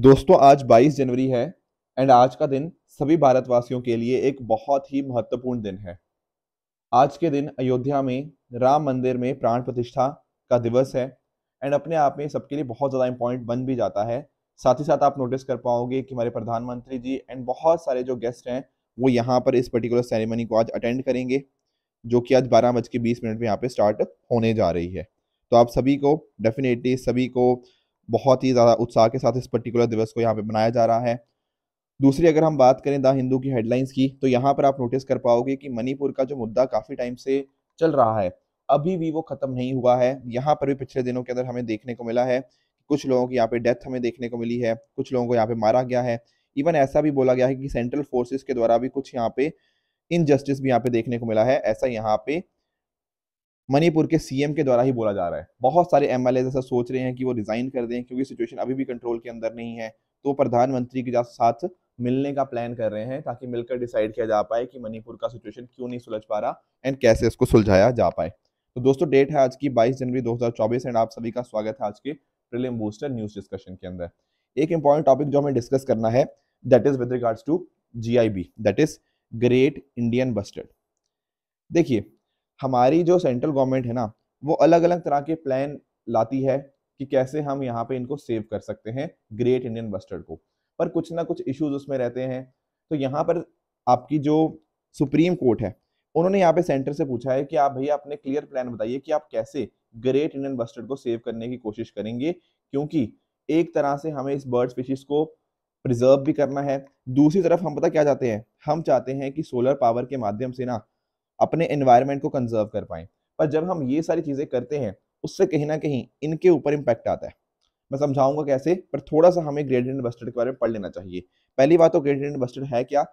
दोस्तों आज 22 जनवरी है एंड आज का दिन सभी भारतवासियों के लिए एक बहुत ही महत्वपूर्ण दिन है आज के दिन अयोध्या में राम मंदिर में प्राण प्रतिष्ठा का दिवस है एंड अपने आप में सबके लिए बहुत ज़्यादा इम्पोर्टेंट बन भी जाता है साथ ही साथ आप नोटिस कर पाओगे कि हमारे प्रधानमंत्री जी एंड बहुत सारे जो गेस्ट हैं वो यहाँ पर इस पर्टिकुलर सेरेमनी को आज अटेंड करेंगे जो कि आज बारह बज के बीस मिनट में यहाँ पे स्टार्ट होने जा रही है तो आप सभी को डेफिनेटली सभी को बहुत ही ज़्यादा उत्साह के साथ इस पर्टिकुलर दिवस को यहाँ पे मनाया जा रहा है दूसरी अगर हम बात करें द हिंदू की हेडलाइंस की तो यहाँ पर आप नोटिस कर पाओगे कि मणिपुर का जो मुद्दा काफ़ी टाइम से चल रहा है अभी भी वो ख़त्म नहीं हुआ है यहाँ पर भी पिछले दिनों के अंदर हमें देखने को मिला है कुछ लोगों की यहाँ पे डेथ हमें देखने को मिली है कुछ लोगों को यहाँ पे मारा गया है इवन ऐसा भी बोला गया है कि सेंट्रल फोर्सेस के द्वारा भी कुछ यहाँ पे इनजस्टिस भी यहाँ पे देखने को मिला है ऐसा यहाँ पे मणिपुर के सीएम के द्वारा ही बोला जा रहा है बहुत सारे एम एल ऐसा सोच रहे हैं कि वो रिज़ाइन कर दें क्योंकि सिचुएशन अभी भी कंट्रोल के अंदर नहीं है तो प्रधानमंत्री के साथ मिलने का प्लान कर रहे हैं ताकि मिलकर डिसाइड किया जा पाए कि मणिपुर का सिचुएशन क्यों नहीं सुलझ पा रहा एंड कैसे इसको सुलझाया जा पाए तो दोस्तों डेट है आज की 22 जनवरी 2024 एंड आप सभी का स्वागत है आज के प्रीलिम बूस्टर न्यूज डिस्कशन के अंदर एक इंपॉर्टेंट टॉपिक जो हमें डिस्कस करना है that is with regards to be that is great Indian bustard देखिए हमारी जो सेंट्रल गवर्नमेंट है ना वो अलग अलग तरह के प्लान लाती है कि कैसे हम यहाँ पे इनको सेव कर सकते हैं ग्रेट इंडियन बस्टर्ड को पर कुछ ना कुछ इश्यूज उसमें रहते हैं तो यहाँ पर आपकी जो सुप्रीम कोर्ट है उन्होंने यहाँ पे सेंटर से पूछा है कि आप भैया अपने क्लियर प्लान बताइए कि आप कैसे ग्रेट इंडियन बस्टर्ड को सेव करने की कोशिश करेंगे क्योंकि एक तरह से हमें इस बर्ड स्पीशीज को प्रिजर्व भी करना है दूसरी तरफ हम पता क्या चाहते हैं हम चाहते हैं कि सोलर पावर के माध्यम से ना अपने एनवायरमेंट को कंजर्व कर पाएं पर जब हम ये सारी चीज़ें करते हैं उससे कहीं ना कहीं इनके ऊपर इम्पैक्ट आता है मैं समझाऊंगा कैसे पर थोड़ा सा हमें ग्रेट इंडियन बस्टर्ड के बारे में पढ़ लेना चाहिए पहली बात तो ग्रेट इंडियन बस्टर्ड है क्या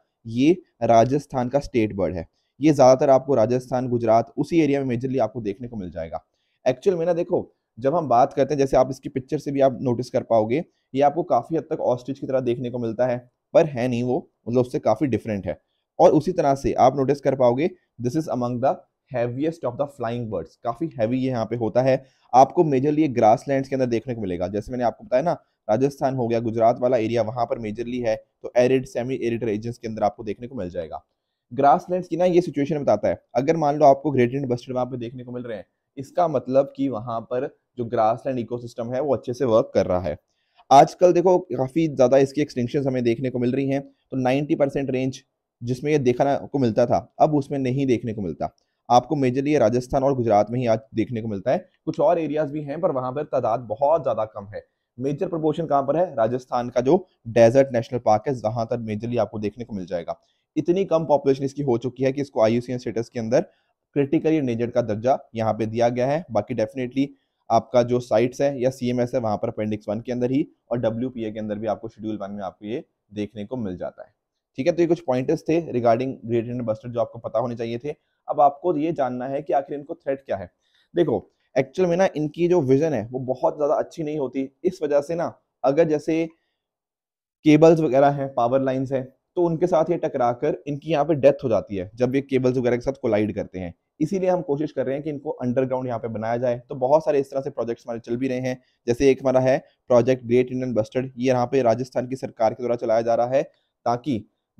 ये राजस्थान का स्टेट बर्ड है ये ज़्यादातर आपको राजस्थान गुजरात उसी एरिया में मेजरली आपको देखने को मिल जाएगा एक्चुअल में ना देखो जब हम बात करते हैं जैसे आप इसकी पिक्चर से भी आप नोटिस कर पाओगे ये आपको काफ़ी हद तक ऑस्ट्रिच की तरह देखने को मिलता है पर है नहीं वो मतलब उससे काफ़ी डिफरेंट है और उसी तरह से आप नोटिस कर पाओगे this is among the heaviest of the flying birds काफ़ी हैवी ये यहाँ पे होता है आपको मेजरली ये ग्रास के अंदर देखने को मिलेगा जैसे मैंने आपको बताया ना राजस्थान हो गया गुजरात वाला एरिया वहां पर मेजरली है तो एरिड सेमी एरिड रीजन के अंदर आपको देखने को मिल जाएगा ग्रास की ना ये सिचुएशन बताता है अगर मान लो आपको ग्रेट इंड बस्टेड वहाँ पर देखने को मिल रहे हैं इसका मतलब कि वहां पर जो ग्रास लैंड इकोसिस्टम है वो अच्छे से वर्क कर रहा है आजकल देखो काफ़ी ज़्यादा इसकी एक्सटेंशन हमें देखने को मिल रही हैं तो 90 परसेंट रेंज जिसमें यह देखने को मिलता था अब उसमें नहीं देखने को मिलता आपको मेजरली राजस्थान और गुजरात में ही आज देखने को मिलता है कुछ और एरियाज भी हैं पर वहां पर तादाद बहुत ज्यादा कम है मेजर प्रपोर्शन कहाँ पर है राजस्थान का जो डेजर्ट नेशनल पार्क है जहां तक मेजरली आपको देखने को मिल जाएगा इतनी कम पॉपुलेशन इसकी हो चुकी है कि इसको आईयूसीएन स्टेटस के अंदर क्रिटिकली इनेजर्ड का दर्जा यहाँ पे दिया गया है बाकी डेफिनेटली आपका जो साइट्स है या सी है वहाँ पर अपेंडिक्स वन के अंदर ही और डब्ल्यू के अंदर भी आपको शेड्यूल वन में आपको ये देखने को मिल जाता है ठीक है तो ये कुछ पॉइंटर्स थे रिगार्डिंग ग्रेट इंडियन बस्टर्ड जो आपको पता होने चाहिए थे अब आपको ये जानना है कि आखिर इनको थ्रेट क्या है देखो एक्चुअल में ना इनकी जो विजन है वो बहुत ज्यादा अच्छी नहीं होती इस वजह से ना अगर जैसे केबल्स वगैरह हैं पावर लाइंस हैं तो उनके साथ ये टकरा कर इनकी यहाँ पे डेथ हो जाती है जब ये केबल्स वगैरह के साथ कोलाइड करते हैं इसीलिए हम कोशिश कर रहे हैं कि इनको अंडरग्राउंड यहाँ पे बनाया जाए तो बहुत सारे इस तरह से प्रोजेक्ट्स हमारे चल भी रहे हैं जैसे एक हमारा है प्रोजेक्ट ग्रेट इंडियन बस्टर्ड ये यहाँ पे राजस्थान की सरकार के द्वारा चलाया जा रहा है ताकि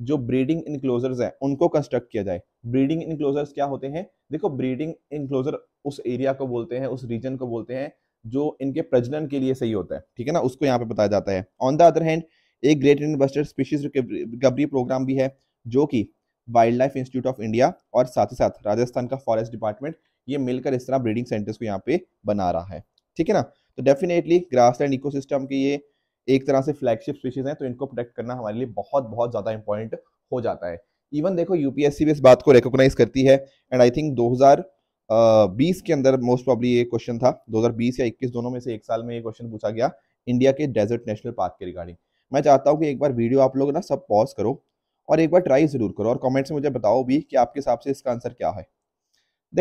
जो ब्रीडिंग इनक्लोजर्स हैं उनको कंस्ट्रक्ट किया जाए ब्रीडिंग इनक्लोजर्स क्या होते हैं देखो ब्रीडिंग इनक्लोजर उस एरिया को बोलते हैं उस रीजन को बोलते हैं जो इनके प्रजनन के लिए सही होता है ठीक है ना उसको यहाँ पे बताया जाता है ऑन द अदर हैंड एक great Indian bustard species recovery programme भी है जो कि wildlife institute of India और साथ ही साथ राजस्थान का फॉरेस्ट डिपार्टमेंट ये मिलकर इस तरह ब्रीडिंग सेंटर्स को यहाँ पे बना रहा है ठीक है ना तो डेफिनेटली ग्रास लैंड इकोसिस्टम के ये एक तरह से फ्लैगशिप स्पीशीज हैं तो इनको प्रोटेक्ट करना हमारे लिए बहुत बहुत ज़्यादा इंपॉर्टेंट हो जाता है इवन देखो यूपीएससी भी इस बात को रिकोगनाइज करती है एंड आई थिंक 2020 के अंदर मोस्ट प्रॉब्ली ये क्वेश्चन था 2020 या 21 दोनों में से एक साल में ये क्वेश्चन पूछा गया इंडिया के डेजर्ट नेशनल पार्क के रिगार्डिंग मैं चाहता हूँ कि एक बार वीडियो आप लोग ना सब पॉज करो और एक बार ट्राई ज़रूर करो और कमेंट्स में मुझे बताओ भी कि आपके हिसाब से इसका आंसर क्या है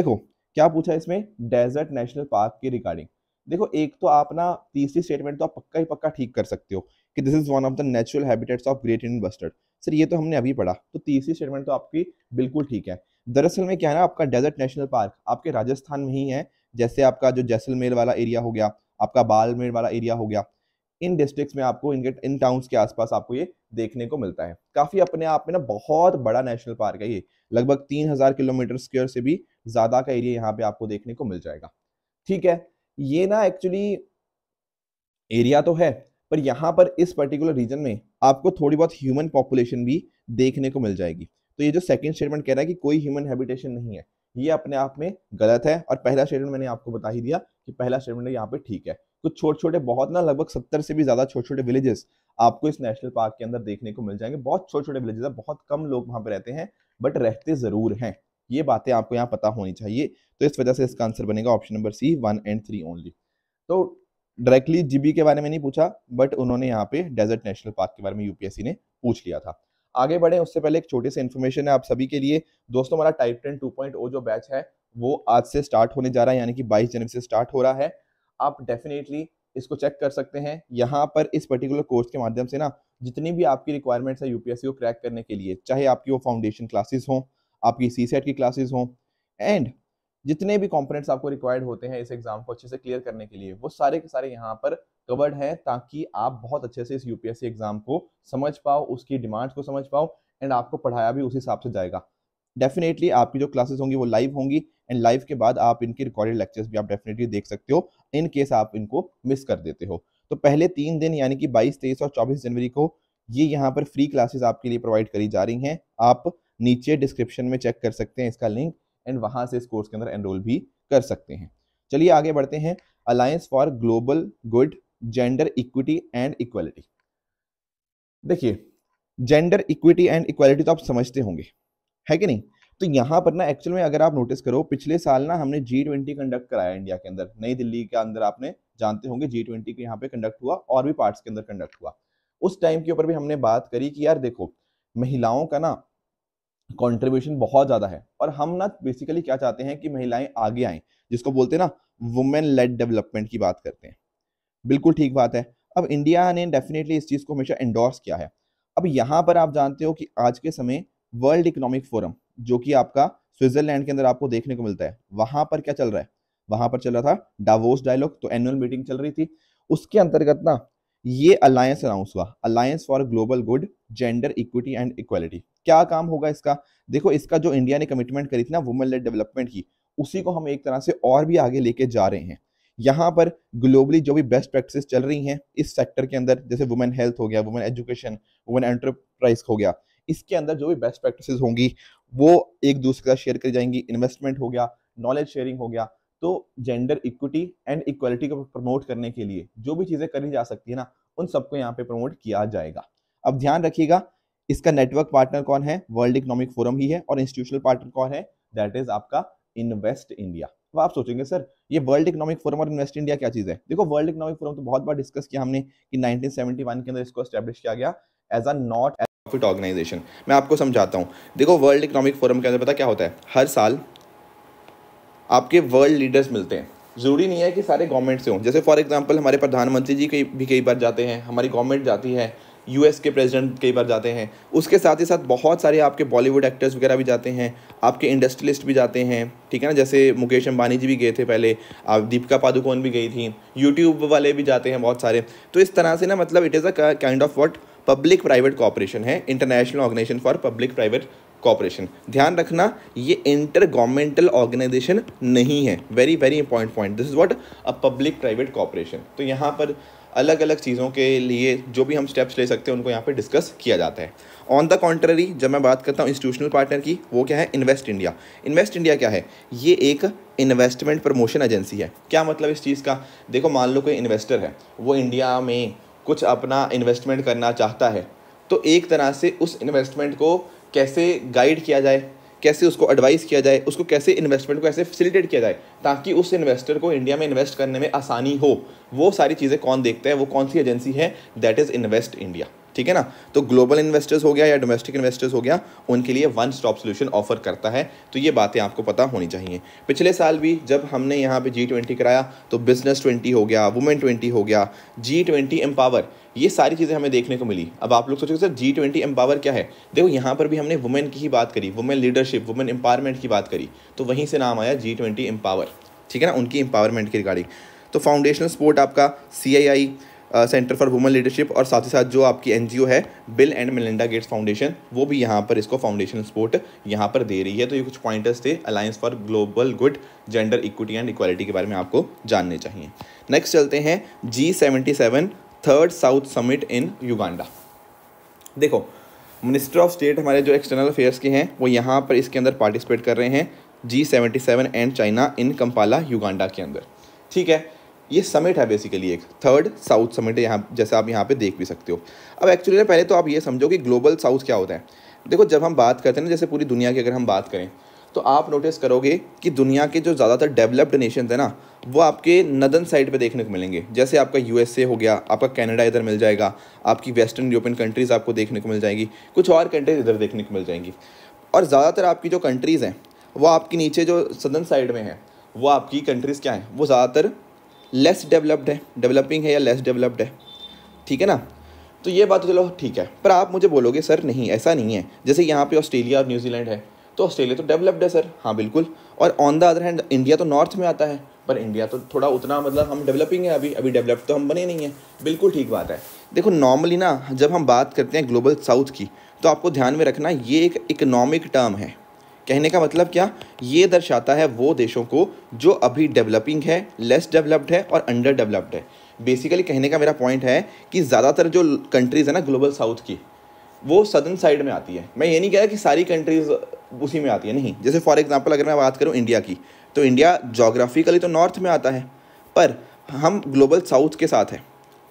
देखो क्या पूछा इसमें डेजर्ट नेशनल पार्क के रिगार्डिंग देखो एक तो आप ना तीसरी स्टेटमेंट तो आप पक्का ही पक्का ठीक कर सकते हो कि this is one of the natural habitats of great Indian bustard sir ये तो हमने अभी पढ़ा तो तीसरी स्टेटमेंट तो आपकी बिल्कुल ठीक है दरअसल में क्या है ना आपका डेजर्ट नेशनल पार्क आपके राजस्थान में ही है जैसे आपका जो जैसलमेर वाला एरिया हो गया आपका बालमेर वाला एरिया हो गया इन डिस्ट्रिक्ट्स में आपको इनके इन टाउन्स के आसपास आपको ये देखने को मिलता है काफ़ी अपने आप में ना बहुत बड़ा नेशनल पार्क है ये लगभग तीन हज़ार किलोमीटर स्क्वेयर से भी ज़्यादा का एरिया यहाँ पे आपको देखने को मिल जाएगा ठीक है ये ना एक्चुअली एरिया तो है पर यहाँ पर इस पर्टिकुलर रीजन में आपको थोड़ी बहुत ह्यूमन पॉपुलेशन भी देखने को मिल जाएगी तो ये जो सेकंड स्टेटमेंट कह रहा है कि कोई ह्यूमन हैबिटेशन नहीं है ये अपने आप में गलत है और पहला स्टेटमेंट मैंने आपको बता ही दिया कि पहला स्टेटमेंट यहाँ पे ठीक है कुछ तो छोटे छोटे बहुत ना लगभग सत्तर से भी ज्यादा छोटे छोटे विलेजेस आपको इस नेशनल पार्क के अंदर देखने को मिल जाएंगे बहुत छोटे छोटे विलेजेस है बहुत कम लोग वहाँ पे रहते हैं बट रहते जरूर हैं ये बातें आपको यहाँ पता होनी चाहिए तो इस वजह से इसका आंसर बनेगा option number C one and three only तो डायरेक्टली जीबी के बारे में नहीं पूछा बट उन्होंने यहाँ पे डेजर्ट नेशनल पार्क के बारे में यूपीएससी ने पूछ लिया था आगे बढ़े उससे पहले एक छोटी सी इन्फॉर्मेशन है आप सभी के लिए दोस्तों हमारा type ten two point O जो बैच है वो आज से स्टार्ट होने जा रहा है यानी कि बाईस जनवरी से स्टार्ट हो रहा है आप डेफिनेटली इसको चेक कर सकते हैं यहाँ पर इस पर्टिकुलर कोर्स के माध्यम से ना जितनी भी आपकी रिक्वायरमेंट्स है यूपीएससी को क्रैक करने के लिए चाहे आपकी वो फाउंडेशन क्लासेस हों आपकी सी सेट की क्लासेज हों एंड जितने भी कॉम्पोनेंट्स आपको रिक्वायर्ड होते हैं इस एग्जाम को अच्छे से क्लियर करने के लिए वो सारे के सारे यहाँ पर कवर्ड हैं ताकि आप बहुत अच्छे से इस यूपीएससी एग्जाम को समझ पाओ उसकी डिमांड्स को समझ पाओ एंड आपको पढ़ाया भी उसी हिसाब से जाएगा डेफिनेटली आपकी जो क्लासेस होंगी वो लाइव होंगी एंड लाइव के बाद आप इनके रिकॉर्डेड लेक्चर्स भी आप डेफिनेटली देख सकते हो इन केस आप इनको मिस कर देते हो तो पहले तीन दिन यानी कि बाईस तेईस और चौबीस जनवरी को ये यहाँ पर फ्री क्लासेस आपके लिए प्रोवाइड करी जा रही हैं आप नीचे डिस्क्रिप्शन में चेक कर सकते हैं इसका लिंक एंड वहाँ से इस कोर्स के अंदर एनरोल भी कर सकते हैं चलिए आगे बढ़ते हैं alliance for global good gender equity and equality देखिए जेंडर इक्विटी एंड इक्वलिटी तो आप समझते होंगे है कि नहीं तो यहाँ पर ना एक्चुअल में अगर आप नोटिस करो पिछले साल ना हमने जी ट्वेंटी कंडक्ट कराया इंडिया के अंदर नई दिल्ली के अंदर आपने जानते होंगे जी ट्वेंटी के यहाँ पे कंडक्ट हुआ और भी पार्ट्स के अंदर कंडक्ट हुआ उस टाइम के ऊपर भी हमने बात करी कि यार देखो महिलाओं का ना कॉन्ट्रीब्यूशन बहुत ज़्यादा है और हम ना बेसिकली क्या चाहते हैं कि महिलाएं आगे आए जिसको बोलते हैं ना वुमेन लेड डेवलपमेंट की बात करते हैं बिल्कुल ठीक बात है अब इंडिया ने डेफिनेटली इस चीज़ को हमेशा इंडोर्स किया है अब यहाँ पर आप जानते हो कि आज के समय वर्ल्ड इकोनॉमिक फोरम जो कि आपका स्विट्जरलैंड के अंदर आपको देखने को मिलता है वहाँ पर क्या चल रहा है वहाँ पर चल रहा था डावोस डायलॉग तो एनुअल मीटिंग चल रही थी उसके अंतर्गत ना ये अलायंस अनाउंस हुआ alliance for global good gender equity and equality क्या काम होगा इसका देखो इसका जो इंडिया ने कमिटमेंट करी थी ना वुमेन लेड डेवलपमेंट की उसी को हम एक तरह से और भी आगे लेके जा रहे हैं यहाँ पर ग्लोबली जो भी बेस्ट प्रैक्टिस चल रही हैं इस सेक्टर के अंदर जैसे वुमेन हेल्थ हो गया वुमेन एजुकेशन वुमेन एंटरप्राइज हो गया इसके अंदर जो भी बेस्ट प्रैक्टिस होंगी वो एक दूसरे के साथ शेयर करी जाएंगी इन्वेस्टमेंट हो गया नॉलेज शेयरिंग हो गया तो जेंडर इक्विटी एंड इक्वलिटी को प्रमोट करने के लिए जो भी चीज़ें करी जा सकती है ना उन सबको यहाँ पे प्रमोट किया जाएगा अब ध्यान रखिएगा इसका नेटवर्क पार्टनर कौन है वर्ल्ड इकोनॉमिक फोरम ही है और इंस्टीट्यूशनल पार्टनर कौन है दैट इज आपका इन्वेस्ट इंडिया अब आप सोचेंगे सर ये वर्ल्ड इकोनॉमिक फोरम और इन्वेस्ट इंडिया क्या चीज़ है देखो वर्ल्ड इकोनॉमिक फोरम तो बहुत बार डिस्कस किया हमने कि 1971 के अंदर इसको स्टैब्लिश किया गया as a not profit organisation मैं आपको समझाता हूँ देखो वर्ल्ड इकोनॉमिक फोरम के अंदर पता क्या होता है हर साल आपके वर्ल्ड लीडर्स मिलते हैं ज़रूरी नहीं है कि सारे गवर्नमेंट से हों जैसे फॉर एग्जांपल हमारे प्रधानमंत्री जी कई भी कई बार जाते हैं हमारी गवर्नमेंट जाती है यूएस के प्रेसिडेंट कई बार जाते हैं उसके साथ ही साथ बहुत सारे आपके बॉलीवुड एक्टर्स वगैरह भी जाते हैं आपके इंडस्ट्रियलिस्ट भी जाते हैं ठीक है ना जैसे मुकेश अंबानी जी भी गए थे पहले आप दीपिका पादुकोण भी गई थी यूट्यूब वाले भी जाते हैं बहुत सारे तो इस तरह से ना मतलब it is a kind of what public private cooperation है international organisation for public private cooperation ध्यान रखना ये इंटर गवर्नमेंटल ऑर्गेनाइजेशन नहीं है very very important point this is what a public private cooperation तो यहाँ पर अलग अलग चीज़ों के लिए जो भी हम स्टेप्स ले सकते हैं उनको यहाँ पर डिस्कस किया जाता है ऑन द कॉन्ट्ररी जब मैं बात करता हूँ इंस्टीट्यूशनल पार्टनर की वो क्या है इन्वेस्ट इंडिया इन्वेस्ट इंडिया क्या है ये एक इन्वेस्टमेंट प्रमोशन एजेंसी है क्या मतलब इस चीज़ का देखो मान लो कोई इन्वेस्टर है वो इंडिया में कुछ अपना इन्वेस्टमेंट करना चाहता है तो एक तरह से उस इन्वेस्टमेंट को कैसे गाइड किया जाए कैसे उसको एडवाइस किया जाए उसको कैसे इन्वेस्टमेंट को कैसे फैसिलिटेट किया जाए ताकि उस इन्वेस्टर को इंडिया में इन्वेस्ट करने में आसानी हो वो सारी चीज़ें कौन देखता है वो कौन सी एजेंसी है दैट इज़ इन्वेस्ट इंडिया ठीक है ना तो ग्लोबल इन्वेस्टर्स हो गया या डोमेस्टिक इन्वेस्टर्स हो गया उनके लिए वन स्टॉप सोल्यूशन ऑफर करता है तो ये बातें आपको पता होनी चाहिए पिछले साल भी जब हमने यहाँ पे जी ट्वेंटी कराया तो बिजनेस ट्वेंटी हो गया वुमेन ट्वेंटी हो गया जी ट्वेंटी एम्पावर ये सारी चीज़ें हमें देखने को मिली अब आप लोग सोचोगे सर जी ट्वेंटी एम्पावर क्या है देखो यहाँ पर भी हमने वुमेन की ही बात करी वुमेन लीडरशिप वुमेन एम्पावरमेंट की बात करी तो वहीं से नाम आया जी ट्वेंटी एम्पावर ठीक है ना उनकी एम्पावरमेंट की रिगार्डिंग तो फाउंडेशनल सपोर्ट आपका C I I centre for women leadership और साथ ही साथ जो आपकी एन है Bill and Melinda Gates foundation वो भी यहाँ पर इसको फाउंडेशन सपोर्ट यहाँ पर दे रही है तो ये कुछ पॉइंटर्स थे alliance for global good gender equity and equality के बारे में आपको जानने चाहिए नेक्स्ट चलते हैं G seventy seven third south summit in Uganda देखो मिनिस्टर ऑफ स्टेट हमारे जो एक्सटर्नल अफेयर्स के हैं वो यहाँ पर इसके अंदर पार्टिसिपेट कर रहे हैं G seventy seven and China in Kampala Uganda के अंदर ठीक है ये समिट है बेसिकली एक थर्ड साउथ समिट है यहाँ जैसे आप यहाँ पे देख भी सकते हो अब एक्चुअली ना पहले तो आप ये समझो कि ग्लोबल साउथ क्या होता है देखो जब हम बात करते हैं ना जैसे पूरी दुनिया की अगर हम बात करें तो आप नोटिस करोगे कि दुनिया के जो ज़्यादातर डेवलप्ड नेशन है ना वो आपके नदन साइड पे देखने को मिलेंगे जैसे आपका यूएसए हो गया आपका कनाडा इधर मिल जाएगा आपकी वेस्टर्न यूरोपियन कंट्रीज़ आपको देखने को मिल जाएंगी कुछ और कंट्रीज़ इधर देखने को मिल जाएंगी और ज़्यादातर आपकी जो कंट्रीज़ हैं वो आपके नीचे जो सदन साइड में हैं वो आपकी कंट्रीज़ क्या हैं वो ज़्यादातर लेस डेवलप्ड है डेवलपिंग है या लेस डेवलप्ड है ठीक है ना तो ये बात तो चलो ठीक है पर आप मुझे बोलोगे सर नहीं ऐसा नहीं है जैसे यहाँ पे ऑस्ट्रेलिया और न्यूजीलैंड है तो ऑस्ट्रेलिया तो डेवलप्ड है सर हाँ बिल्कुल और on the other hand India तो नॉर्थ में आता है पर इंडिया तो थोड़ा उतना मतलब हम डेवलपिंग है अभी अभी डेवलप तो हम बने नहीं हैं बिल्कुल ठीक बात है देखो नॉर्मली ना जब हम बात करते हैं ग्लोबल साउथ की तो आपको ध्यान में रखना ये एक इकोनॉमिक टर्म है कहने का मतलब क्या ये दर्शाता है वो देशों को जो अभी डेवलपिंग है लेस डेवलप्ड है और अंडर डेवलप्ड है बेसिकली कहने का मेरा पॉइंट है कि ज़्यादातर जो कंट्रीज़ है ना ग्लोबल साउथ की वो सदर्न साइड में आती है मैं ये नहीं कह रहा कि सारी कंट्रीज़ उसी में आती है नहीं जैसे फॉर एग्जांपल अगर मैं बात करूँ इंडिया की तो इंडिया जोग्राफिकली तो नॉर्थ में आता है पर हम ग्लोबल साउथ के साथ हैं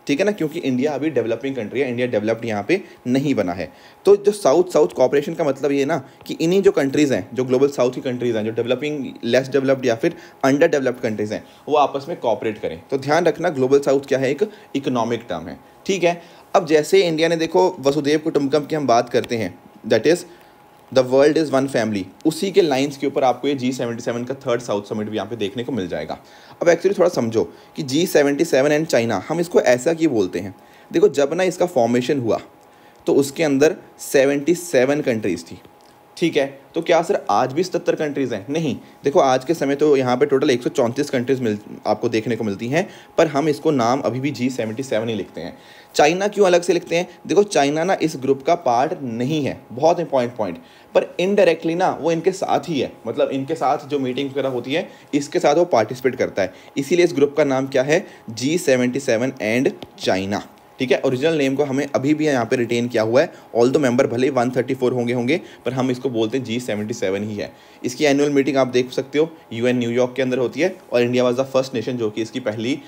ठीक है ना क्योंकि इंडिया अभी डेवलपिंग कंट्री है इंडिया डेवलप्ड यहाँ पे नहीं बना है तो जो साउथ साउथ कॉपरेशन का मतलब ये ना कि इन्हीं जो कंट्रीज़ हैं जो ग्लोबल साउथ की कंट्रीज़ हैं जो डेवलपिंग लेस डेवलप्ड या फिर अंडर डेवलप्ड कंट्रीज़ हैं वो आपस में कॉपरेट करें तो ध्यान रखना ग्लोबल साउथ क्या है एक इकोनॉमिक टर्म है ठीक है अब जैसे इंडिया ने देखो वसुदेव कुटुंबकम की हम बात करते हैं that is the world is one family उसी के लाइंस के ऊपर आपको ये जी सेवेंटी सेवन का थर्ड साउथ समिट भी यहाँ पे देखने को मिल जाएगा अब एक्चुअली थोड़ा समझो कि G seventy seven and China हम इसको ऐसा क्यों बोलते हैं देखो जब ना इसका फॉर्मेशन हुआ तो उसके अंदर सेवेंटी सेवन कंट्रीज़ थी ठीक है तो क्या सर आज भी सतर कंट्रीज़ हैं नहीं देखो आज के समय तो यहाँ पे टोटल एक कंट्रीज़ मिल आपको देखने को मिलती हैं पर हम इसको नाम अभी भी जी सेवेंटी सेवन ही लिखते हैं चाइना क्यों अलग से लिखते हैं देखो चाइना ना इस ग्रुप का पार्ट नहीं है बहुत इंपॉर्टेंट पॉइंट पर इनडायरेक्टली ना वो इनके साथ ही है मतलब इनके साथ जो मीटिंग वगैरह होती है इसके साथ वो पार्टिसिपेट करता है इसीलिए इस ग्रुप का नाम क्या है G seventy seven and China ठीक है ओरिजिनल नेम को हमें अभी भी यहाँ पे रिटेन किया हुआ है ऑल दो मेंबर भले 134 होंगे होंगे पर हम इसको बोलते हैं जी सेवेंटी सेवन ही है इसकी एनुअल मीटिंग आप देख सकते हो यू न्यूयॉर्क के अंदर होती है और India was the first nation जो कि इसकी पहली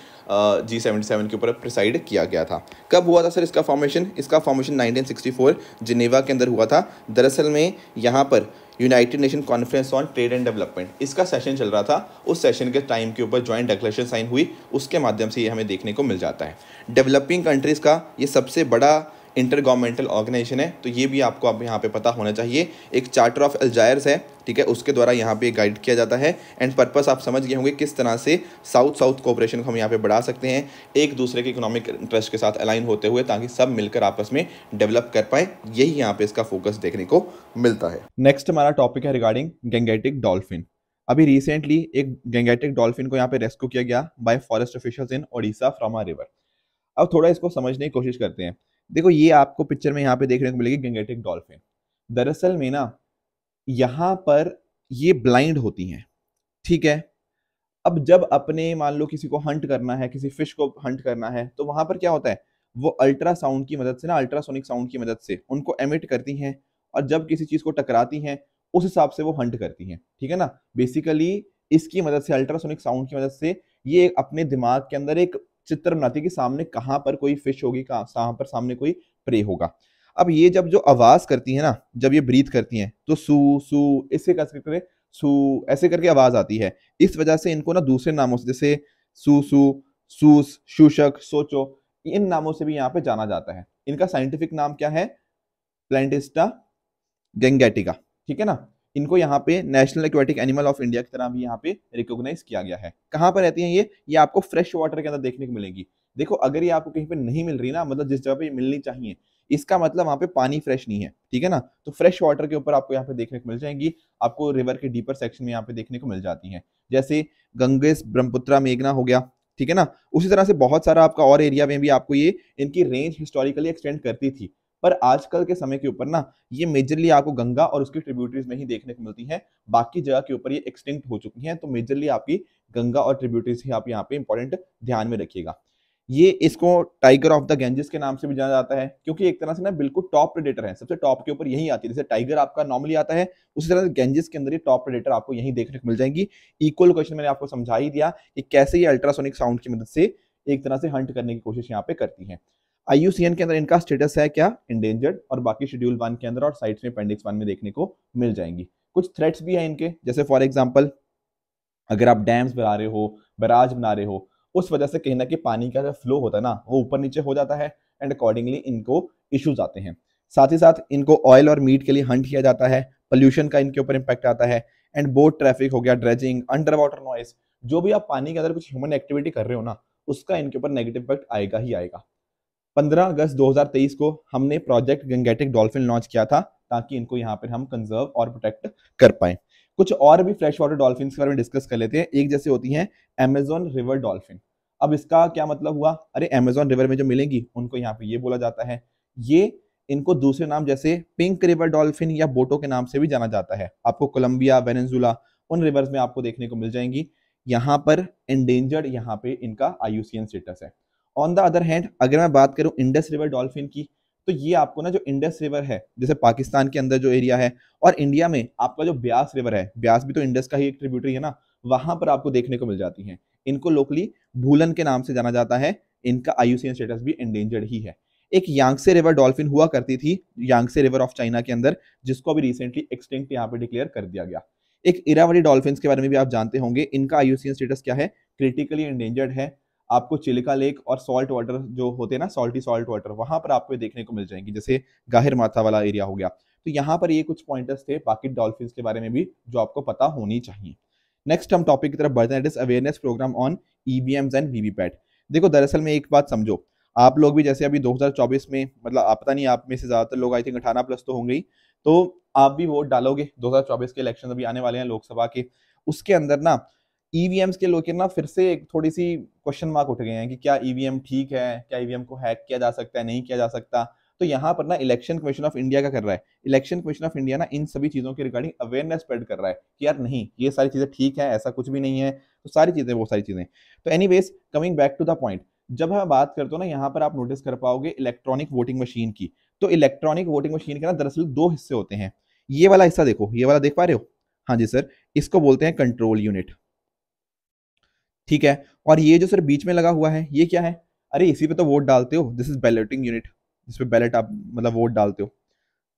जी सेवेंटी सेवन के ऊपर प्रिसाइड किया गया था कब हुआ था सर इसका फॉर्मेशन इसका फॉर्मेशन 1964 जिनेवा के अंदर हुआ था दरअसल में यहाँ पर United Nation conference on trade and development इसका सेशन चल रहा था उस सेशन के टाइम के ऊपर ज्वाइंट डिक्लेरेशन साइन हुई उसके माध्यम से ये हमें देखने को मिल जाता है डेवलपिंग कंट्रीज़ का ये सबसे बड़ा इंटर गवर्नमेंटल ऑर्गेनाइजेशन है तो ये भी आपको आप यहाँ पे पता होना चाहिए एक चार्टर ऑफ एल्जायर्स है ठीक है उसके द्वारा यहाँ पे गाइड किया जाता है एंड पर्पस आप समझ गए होंगे किस तरह से साउथ साउथ कोऑपरेशन को हम यहाँ पे बढ़ा सकते हैं एक दूसरे के इकोनॉमिक इंटरेस्ट के साथ अलाइन होते हुए ताकि सब मिलकर आपस में डेवलप कर पाए यही यहाँ पे इसका फोकस देखने को मिलता है नेक्स्ट हमारा टॉपिक है रिगार्डिंग गेंगेटिक डॉल्फिन अभी रिसेंटली एक गेंगेटिक डॉल्फिन को यहाँ पे रेस्क्यू किया गया by forest officials in Odisha from a river अब थोड़ा इसको समझने की कोशिश करते हैं देखो ये आपको पिक्चर में यहाँ पे देखने को मिलेगी गंगेटिक डॉल्फिन दरअसल में ना यहाँ पर ये ब्लाइंड होती हैं ठीक है अब जब अपने मान लो किसी को हंट करना है किसी फिश को हंट करना है तो वहाँ पर क्या होता है वो अल्ट्रासाउंड की मदद से ना अल्ट्रासोनिक साउंड की मदद से उनको एमिट करती हैं और जब किसी चीज़ को टकराती हैं उस हिसाब से वो हंट करती हैं ठीक है ना बेसिकली इसकी मदद से अल्ट्रासोनिक साउंड की मदद से ये अपने दिमाग के अंदर एक चित्र बनाती है कि सामने कहाँ पर कोई फिश होगी कहाँ पर सामने कोई प्रे होगा अब ये जब जो आवाज़ करती है ना जब ये ब्रीथ करती हैं तो सू सू इसे कह सकते हैं सू ऐसे करके आवाज़ आती है इस वजह से इनको ना दूसरे नामों से जैसे सू सू सूस शूषक सोचो इन नामों से भी यहाँ पे जाना जाता है इनका साइंटिफिक नाम क्या है प्लेंटिस्टा गेंगेटिका ठीक है ना इनको यहाँ पे national aquatic animal of India की तरह भी यहाँ पे रिकॉग्नाइज किया गया है कहाँ पर रहती हैं ये ये आपको फ्रेश वाटर के अंदर देखने को मिलेंगी देखो अगर ये आपको कहीं पे नहीं मिल रही ना मतलब जिस जगह पे मिलनी चाहिए इसका मतलब वहाँ पे पानी फ्रेश नहीं है ठीक है ना तो फ्रेश वाटर के ऊपर आपको यहाँ पे देखने को मिल जाएंगी आपको रिवर के डीपर सेक्शन में यहाँ पे देखने को मिल जाती है जैसे गंगेस ब्रह्मपुत्रा मेघना हो गया ठीक है ना उसी तरह से बहुत सारा आपका और एरिया में भी आपको ये इनकी रेंज हिस्टोरिकली एक्सटेंड करती थी पर आजकल के समय के ऊपर ना ये मेजरली आपको गंगा और उसकी ट्रिब्यूटरीज में ही देखने को मिलती हैं बाकी जगह के ऊपर ये एक्सटिंक्ट हो चुकी हैं तो मेजरली आपकी गंगा और ट्रिब्यूटरीज ही आप यहाँ पे इंपॉर्टेंट ध्यान में रखिएगा ये इसको टाइगर ऑफ द गेंजेस के नाम से भी जाना जाता है क्योंकि एक तरह से ना बिल्कुल टॉप प्रेडेटर है सबसे टॉप के ऊपर यही आती है जैसे टाइगर आपका नॉर्मली आता है उसी तरह से गेंजेस के अंदर ये टॉप प्रेडेटर आपको यही देखने को मिल जाएंगी इक्वल क्वेश्चन मैंने आपको समझा ही दिया कि कैसे ये अल्ट्रासोनिक साउंड की मदद से एक तरह से हंट करने की कोशिश यहाँ पे करती है आई के अंदर इनका स्टेटस है क्या इंडेंजर्ड और बाकी शेड्यूल वन के अंदर और साइट्स में पेंडिक्स वन में देखने को मिल जाएंगी कुछ थ्रेट्स भी हैं इनके जैसे फॉर एग्जाम्पल अगर आप डैम्स बना रहे हो बराज बना रहे हो उस वजह से कहीं ना कि पानी का जो फ्लो होता है ना वो ऊपर नीचे हो जाता है एंड अकॉर्डिंगली इनको इश्यूज आते हैं साथ ही साथ इनको ऑयल और मीट के लिए हंट किया जाता है पोल्यूशन का इनके ऊपर इम्पैक्ट आता है एंड बोट ट्रैफिक हो गया ड्रेजिंग अंडर वाटर नॉइस जो भी आप पानी के अंदर कुछ ह्यूमन एक्टिविटी कर रहे हो ना उसका इनके ऊपर नेगेटिव इफेक्ट आएगा ही आएगा 15 अगस्त 2023 को हमने प्रोजेक्ट गंगेटिक डॉल्फिन लॉन्च किया था ताकि इनको यहाँ पर हम कंजर्व और प्रोटेक्ट कर पाए कुछ और भी फ्रेश वाटर डॉल्फिन के बारे में डिस्कस कर लेते हैं एक जैसे होती हैं अमेजोन रिवर डॉल्फिन अब इसका क्या मतलब हुआ अरे अमेजोन रिवर में जो मिलेंगी उनको यहाँ पे ये बोला जाता है ये इनको दूसरे नाम जैसे पिंक रिवर डॉल्फिन या बोटो के नाम से भी जाना जाता है आपको कोलंबिया वेनेजुला उन रिवर्स में आपको देखने को मिल जाएंगी यहाँ पर एंडेंजर्ड यहाँ पे इनका आयुसियन स्टेटस है ऑन द अदर हैंड अगर मैं बात करूँ इंडस रिवर डॉल्फिन की तो ये आपको ना जो इंडस रिवर है जैसे पाकिस्तान के अंदर जो एरिया है और इंडिया में आपका जो ब्यास रिवर है ब्यास भी तो इंडस का ही एक ट्रिब्यूटरी है ना वहां पर आपको देखने को मिल जाती है इनको लोकली भूलन के नाम से जाना जाता है इनका आयुषियन स्टेटस भी इंडेंजर्ड ही है एक यांगसे रिवर डॉल्फिन हुआ करती थी यांगसे रिवर ऑफ चाइना के अंदर जिसको अभी रिसेंटली एक्सटिंग यहाँ पर डिक्लेयर कर दिया गया एक इरावली डॉल्फिन के बारे में भी आप जानते होंगे इनका आयुषियन स्टेटस क्या है क्रिटिकली इंडेंजर्ड है आपको चिलिका लेक और सॉल्ट वाटर जो होते हैं ना सॉल्टी सॉल्ट वाटर वहां पर आपको देखने को मिल जाएंगी जैसे गाहिर माथा वाला एरिया हो गया तो यहाँ पर ये कुछ पॉइंटर्स थे बाकी डॉल्फिन के बारे में भी जो आपको पता होनी चाहिए नेक्स्ट हम टॉपिक की तरफ बढ़ते हैं it is awareness program on EVM and VVPAT देखो दरअसल में एक बात समझो आप लोग भी जैसे अभी 2024 में मतलब आप पता नहीं आप में से ज़्यादातर लोग आई थिंक अठारह प्लस तो होंगे ही तो आप भी वोट डालोगे 2024 के इलेक्शन अभी आने वाले हैं लोकसभा के उसके अंदर ना ईवीएम्स e के लोग ना फिर से एक थोड़ी सी क्वेश्चन मार्क उठ गए हैं कि क्या ईवीएम e ठीक है क्या ईवीएम e को हैक किया जा सकता है नहीं किया जा सकता तो यहाँ पर ना इलेक्शन कमीशन ऑफ इंडिया का कर रहा है इलेक्शन कमीशन ऑफ इंडिया ना इन सभी चीज़ों के रिगार्डिंग अवेयरनेस स्प्रेड कर रहा है कि यार नहीं ये सारी चीज़ें ठीक है ऐसा कुछ भी नहीं है तो सारी चीज़ें वो सारी चीज़ें तो any coming back to the point जब हम बात करते हो ना यहाँ पर आप नोटिस कर पाओगे इलेक्ट्रॉनिक वोटिंग मशीन की तो इलेक्ट्रॉनिक वोटिंग मशीन के ना दरअसल दो हिस्से होते हैं ये वाला हिस्सा देखो ये वाला देख पा रहे हो हाँ जी सर इसको बोलते हैं कंट्रोल यूनिट ठीक है और ये जो सर बीच में लगा हुआ है ये क्या है अरे इसी पे तो वोट डालते हो दिस इज बैलेटिंग यूनिट पे बैलेट आप मतलब वोट डालते हो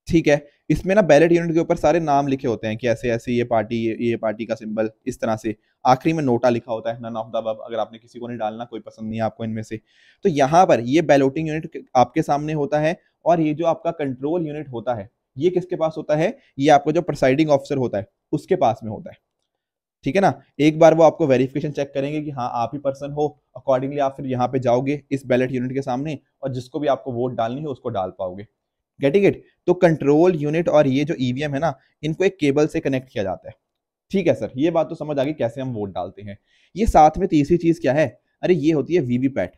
ठीक है इसमें ना बैलेट यूनिट के ऊपर सारे नाम लिखे होते हैं कि ऐसे ऐसे ये पार्टी ये ये पार्टी का सिंबल इस तरह से आखिरी में नोटा लिखा होता है नन ऑफ द अगर आपने किसी को नहीं डालना कोई पसंद नहीं है आपको इनमें से तो यहाँ पर ये बैलोटिंग यूनिट आपके सामने होता है और ये जो आपका कंट्रोल यूनिट होता है ये किसके पास होता है ये आपका जो प्रिसाइडिंग ऑफिसर होता है उसके पास में होता है ठीक है ना एक बार वो आपको वेरिफिकेशन चेक करेंगे कि हाँ आप ही पर्सन हो अकॉर्डिंगली आप फिर यहाँ पे जाओगे इस बैलेट यूनिट के सामने और जिसको भी आपको वोट डालनी हो उसको डाल पाओगे गेटिंग इट तो कंट्रोल यूनिट और ये जो ईवीएम e है ना इनको एक केबल से कनेक्ट किया जाता है ठीक है सर ये बात तो समझ आ गई कैसे हम वोट डालते हैं ये साथ में तीसरी चीज क्या है अरे ये होती है वीवीपैट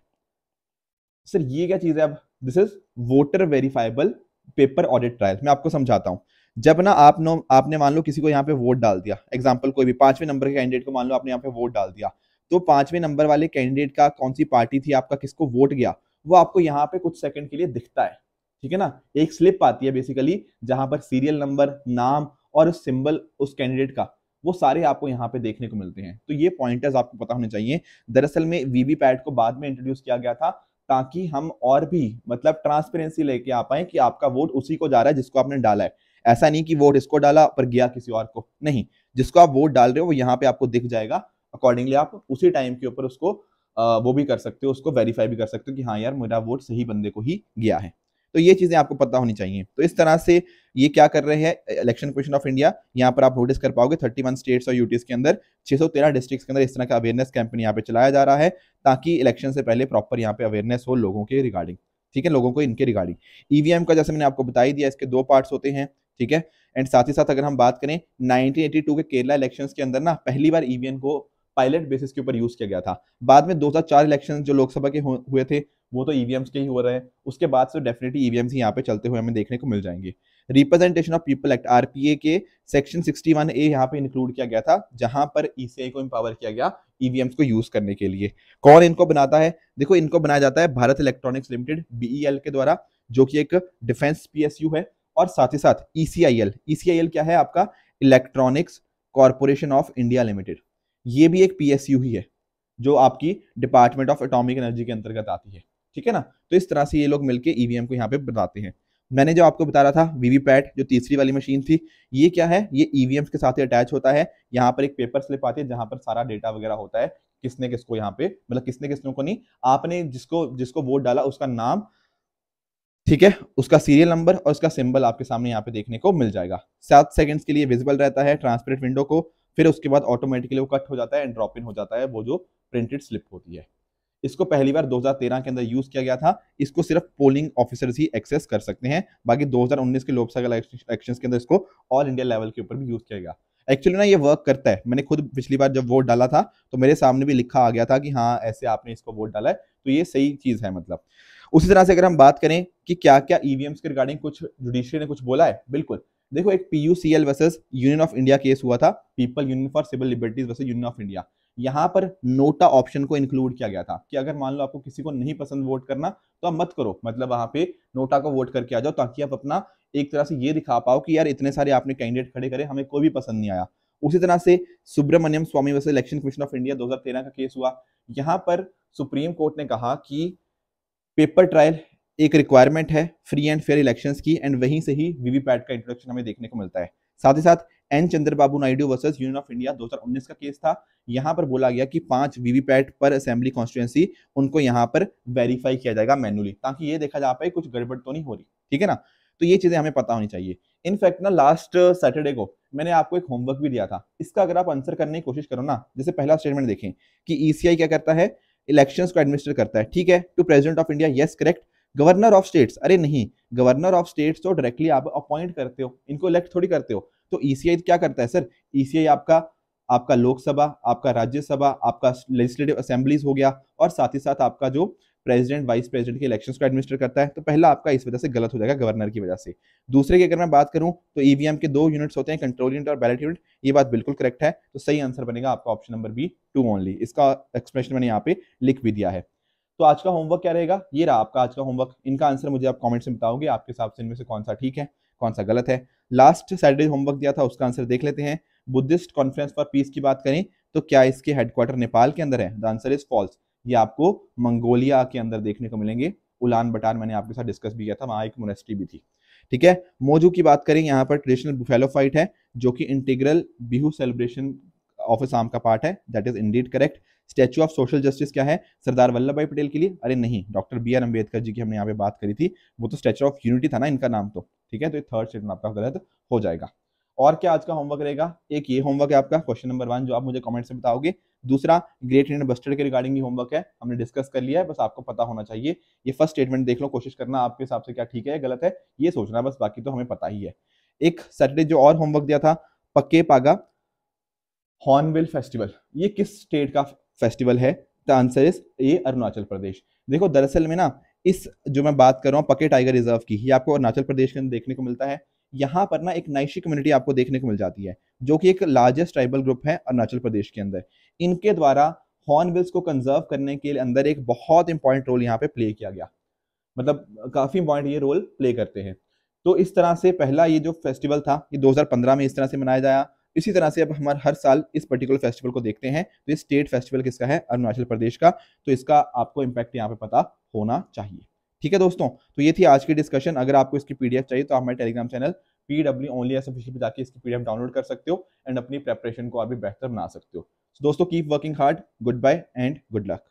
सर ये क्या चीज है अब this is voter verifiable paper audit trial मैं आपको समझाता हूँ जब ना आप नो आपने मान लो किसी को यहाँ पे वोट डाल दिया एग्जाम्पल कोई भी पांचवें नंबर के कैंडिडेट को मान लो आपने यहाँ पे वोट डाल दिया तो पांचवें नंबर वाले कैंडिडेट का कौन सी पार्टी थी आपका किसको वोट गया वो आपको यहाँ पे कुछ सेकंड के लिए दिखता है ठीक है ना एक स्लिप आती है बेसिकली जहां पर सीरियल नंबर नाम और सिंबल उस कैंडिडेट का वो सारे आपको यहाँ पे देखने को मिलते हैं तो ये पॉइंटर्स आपको पता होने चाहिए दरअसल में वीवीपैट को बाद में इंट्रोड्यूस किया गया था ताकि हम और भी मतलब ट्रांसपेरेंसी लेके आ पाए कि आपका वोट उसी को जा रहा है जिसको आपने डाला है ऐसा नहीं कि वोट इसको डाला पर गया किसी और को नहीं जिसको आप वोट डाल रहे हो वो यहाँ पे आपको दिख जाएगा अकॉर्डिंगली आप उसी टाइम के ऊपर उसको वो भी कर सकते हो उसको वेरीफाई भी कर सकते हो कि हाँ यार मेरा वोट सही बंदे को ही गया है तो ये चीज़ें आपको पता होनी चाहिए तो इस तरह से ये क्या कर रहे हैं इलेक्शन क्वेश्चन ऑफ इंडिया यहाँ पर आप नोटिस कर पाओगे 31 स्टेट्स और यूटीज के अंदर 613 डिस्ट्रिक्ट्स के अंदर इस तरह का अवेयरनेस कैंपेन यहाँ पे चलाया जा रहा है ताकि इलेक्शन से पहले प्रॉपर यहाँ पे अवेयरनेस हो लोगों के रिगार्डिंग ठीक है लोगों को इनके रिगार्डिंग ईवीएम e का जैसे मैंने आपको बताई दिया इसके दो पार्ट्स होते हैं ठीक है एंड साथ ही साथ अगर हम बात करें नाइनटीन के केरला इलेक्शन के अंदर ना पहली बार ईवीएम e को पायलट बेसिस के ऊपर यूज किया गया था बाद में 2004 इलेक्शन जो लोकसभा के हुए थे वो तो ईवीएम्स e के ही हो रहे हैं उसके बाद से डेफिनेटली ईवीएम्स e ही यहाँ पे चलते हुए हमें देखने को मिल जाएंगे representation of people act RPA के सेक्शन 61 ए यहाँ पे इंक्लूड किया गया था जहां पर ईसीआई को एम्पावर किया गया ईवीएम्स को यूज करने के लिए कौन इनको बनाता है देखो इनको बनाया जाता है भारत इलेक्ट्रॉनिक्स लिमिटेड बीई के द्वारा जो कि एक डिफेंस पीएसयू है और साथ ही साथ ईसीआईएल e ईसीआईएल e क्या है आपका electronics corporation of India limited ये भी एक पीएसयू ही है जो आपकी डिपार्टमेंट ऑफ एटॉमिक एनर्जी के अंतर्गत आती है ठीक है ना तो इस तरह से ये लोग मिलकर ईवीएम e को यहाँ पे बताते हैं मैंने जो आपको बता रहा था वीवीपैट जो तीसरी वाली मशीन थी ये क्या है ये ईवीएम के साथ अटैच होता है यहाँ पर एक पेपर स्लिप आती है जहां पर सारा डेटा वगैरह होता है किसने किसको यहाँ पे मतलब किसने किसने को नहीं आपने जिसको जिसको वोट डाला उसका नाम ठीक है उसका सीरियल नंबर और उसका सिंबल आपके सामने यहाँ पे देखने को मिल जाएगा सात सेकंड्स के लिए विजिबल रहता है ट्रांसपेरेंट विंडो को फिर उसके बाद ऑटोमेटिकली वो कट हो जाता है एंड ड्रॉप इन हो जाता है वो जो प्रिंटेड स्लिप होती है इसको पहली बार 2013 के अंदर यूज किया गया था इसको सिर्फ पोलिंग ऑफिसर्स ही एक्सेस कर सकते हैं बाकी 2019 के लोकसभा इलेक्शन के अंदर इसको ऑल इंडिया लेवल के ऊपर भी यूज किया गया एक्चुअली ना ये वर्क करता है मैंने खुद पिछली बार जब वोट डाला था तो मेरे सामने भी लिखा आ गया था कि हाँ ऐसे आपने इसको वोट डाला है तो ये सही चीज़ है मतलब उसी तरह से अगर हम बात करें कि क्या क्या ईवीएम्स के रिगार्डिंग कुछ जुडिशरी ने कुछ बोला है बिल्कुल देखो एक P U C L versus union of India case हुआ था people union for civil liberties versus union of India यहाँ पर नोटा ऑप्शन को इंक्लूड किया गया था कि अगर मान लो आपको किसी को नहीं पसंद वोट करना तो आप मत करो मतलब वहां पे नोटा को वोट करके आ जाओ ताकि आप अपना एक तरह से ये दिखा पाओ कि यार इतने सारे आपने कैंडिडेट खड़े करे हमें कोई भी पसंद नहीं आया उसी तरह से Subramanian Swamy versus election commission of India दो का केस हुआ यहाँ पर सुप्रीम कोर्ट ने कहा कि पेपर ट्रायल एक रिक्वायरमेंट है फ्री एंड फेयर इलेक्शंस की एंड वहीं से ही वीवीपैट का इंट्रोडक्शन हमें देखने को मिलता है साथ ही साथ N Chandrababu Naidu versus union of India 2019 का केस था यहां पर बोला गया कि पांच वीवीपैट पर असेंबली कॉन्स्टिट्यूएंसी उनको यहां पर वेरीफाई किया जाएगा मैनुअली ताकि ये देखा जा पाए कुछ गड़बड़ तो नहीं हो रही ठीक है ना तो ये चीजें हमें पता होनी चाहिए इनफैक्ट ना लास्ट सैटरडे को मैंने आपको एक होमवर्क भी दिया था इसका अगर आप आंसर करने की कोशिश करो ना जैसे पहला स्टेटमेंट देखें कि ईसीआई e क्या करता है इलेक्शंस को एडमिनिस्टर करता है ठीक है to president of India yes correct governor of states अरे नहीं गवर्नर ऑफ स्टेट्स तो डायरेक्टली आप अपॉइंट करते हो इनको इलेक्ट थोड़ी करते हो तो ईसीआई e क्या करता है सर ईसीआई e आपका आपका लोकसभा आपका राज्यसभा आपका लेजिस्लेटिव असेंबलीज हो गया और साथ ही साथ आपका जो प्रेसिडेंट वाइस प्रेसिडेंट के इलेक्शंस को एडमिनिस्टर करता है तो पहला आपका इस वजह से गलत हो जाएगा गवर्नर की वजह से दूसरे की अगर मैं बात करूं तो ईवीएम e के दो यूनिट्स होते हैं कंट्रोल यूनिट और बैलेट यूनिट ये बात बिल्कुल करेक्ट है तो सही आंसर बनेगा आपका option number B two only इसका एक्सप्रेशन मैंने यहाँ पे लिख भी दिया है तो आज का होमवर्क क्या रहेगा ये रहा आपका आज का होमवर्क इनका आंसर मुझे आप कॉमेंट्स में बताओगे आपके हिसाब से इनमें से कौन सा ठीक है कौन सा गलत है लास्ट सैटरडे होमवर्क दिया था उसका आंसर देख लेते हैं बुद्धिस्ट कॉन्फ्रेंस फॉर पीस की बात करें तो क्या इसके हेडक्वार्टर नेपाल के अंदर है द आंसर इज फॉल्स ये आपको मंगोलिया के अंदर देखने को मिलेंगे उलान बटान मैंने आपके साथ डिस्कस भी किया था वहां एक मोनेस्ट्री भी थी ठीक है मोजू की बात करें यहाँ पर ट्रेडिशनल बुफेलो फाइट है जो कि integral Bihu celebration of Assam का पार्ट है that is indeed correct statue of social justice क्या है सरदार वल्लभ भाई पटेल के लिए अरे नहीं doctor B R Ambedkar ji की हमने यहाँ पे बात करी थी वो तो स्टैचू ऑफ यूनिटी था ना इनका नाम तो ठीक है तो ये थर्ड स्टेटमेंट आपका गलत हो जाएगा और क्या आज का होमवर्क रहेगा एक ये होमवर्क है आपका क्वेश्चन नंबर वन जो आप मुझे कमेंट से बताओगे दूसरा ग्रेट इंडियन बस्टर्ड के रिगार्डिंग होमवर्क है हमने डिस्कस कर लिया है बस आपको पता होना चाहिए ये फर्स्ट स्टेटमेंट देख लो कोशिश करना आपके हिसाब से क्या ठीक है गलत है ये सोचना बस बाकी तो हमें पता ही है एक सैटरडे जो और होमवर्क दिया था पक्के पागा हॉर्नबिल फेस्टिवल ये किस स्टेट का फेस्टिवल है the answer is A Arunachal Pradesh देखो दरअसल में ना इस जो मैं बात कर रहा हूँ पके टाइगर रिजर्व की ये आपको अरुणाचल प्रदेश के अंदर देखने को मिलता है यहाँ पर ना एक नाइशी कम्युनिटी आपको देखने को मिल जाती है जो कि एक लार्जेस्ट ट्राइबल ग्रुप है अरुणाचल प्रदेश के अंदर इनके द्वारा हॉर्नबिल्स को कंजर्व करने के अंदर एक बहुत इंपॉर्टेंट रोल यहाँ पे प्ले किया गया मतलब काफ़ी इंपॉर्टेंट ये रोल प्ले करते हैं तो इस तरह से पहला ये जो फेस्टिवल था ये 2015 में इस तरह से मनाया जाया इसी तरह से अब हमारे हर साल इस पर्टिकुलर फेस्टिवल को देखते हैं तो ये स्टेट फेस्टिवल किसका है अरुणाचल प्रदेश का तो इसका आपको इम्पैक्ट यहाँ पे पता होना चाहिए ठीक है दोस्तों तो ये थी आज की डिस्कशन अगर आपको इसकी पीडीएफ चाहिए तो आप हमारे telegram channel P W only S official पर जाकर इसकी पीडीएफ डाउनलोड कर सकते हो एंड अपनी प्रेपरेशन को आप भी बेहतर बना सकते हो दोस्तों keep working hard good bye and good luck